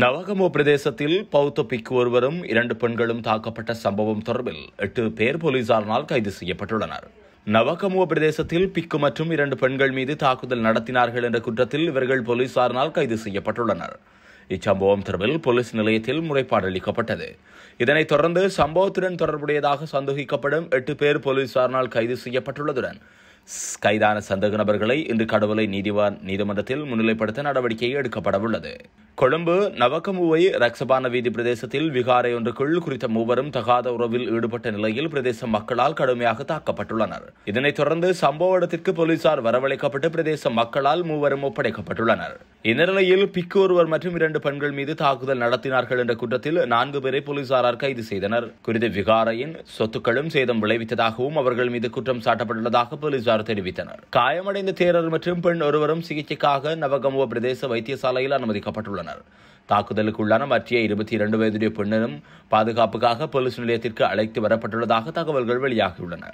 நவகமோ பிரதேசத்தில் பௌத்த பிக்கு ஒருவரும் இரண்டு பெண்களும் தாக்கப்பட்ட சம்பவம் தொடர்பில் எட்டு பேர் போலீசாரினால் கைது செய்யப்பட்டுள்ளனர் நவகமோ பிரதேசத்தில் பிக்கு மற்றும் இரண்டு பெண்கள் மீது தாக்குதல் நடத்தினார்கள் என்ற குற்றத்தில் இவர்கள் போலீசாரினால் கைது செய்யப்பட்டுள்ளனர் இச்சம்பவம் தொடர்பில் போலீஸ் நிலையத்தில் முறைப்பாடு அளிக்கப்பட்டது இதனைத் தொடர்ந்து சம்பவத்துடன் தொடர்புடையதாக சந்தேகிக்கப்படும் எட்டு பேர் போலீசாரினால் கைது செய்யப்பட்டுள்ளதுடன் கைதான சந்தேக நபர்களை இன்று கடவுளை நீதிவான் நீதிமன்றத்தில் முன்னிலைப்படுத்த நடவடிக்கை எடுக்கப்படவுள்ளது கொழும்பு நவக்கமுவை ரக்சபான வீதி பிரதேசத்தில் விகாரை ஒன்றுக்குள் குறித்த மூவரும் தகாத உறவில் ஈடுபட்ட நிலையில் பிரதேச மக்களால் கடுமையாக தாக்கப்பட்டுள்ளனர் இதனைத் தொடர்ந்து சம்பவ இடத்திற்கு போலீசார் வரவழைக்கப்பட்டு பிரதேச மக்களால் மூவரும் ஒப்படைக்கப்பட்டுள்ளனர் இந்நிலையில் பிக்கு ஒருவர் மற்றும் இரண்டு பெண்கள் மீது தாக்குதல் நடத்தினார்கள் என்ற குற்றத்தில் நான்கு பேரை போலீசாரார் கைது செய்தனர் குறித்த விகாரையின் சொத்துக்களும் சேதம் விளைவித்ததாகவும் அவர்கள் மீது குற்றம் சாட்டப்பட்டுள்ளதாக போலீசார் தெரிவித்தனர் காயமடைந்த தேரர் மற்றும் பெண் ஒருவரும் சிகிச்சைக்காக நவகமுவ பிரதேச வைத்தியசாலையில் அனுமதிக்கப்பட்டுள்ளனர் கொண்டுள்ளனர் தாக்குதலுக்குள்ளான மற்ற இருபத்தி இரண்டு வயதுடைய பெண்ணரும் பாதுகாப்புக்காக போலீஸ் நிலையத்திற்கு அழைத்து வரப்பட்டுள்ளதாக தகவல்கள் வெளியாகியுள்ளன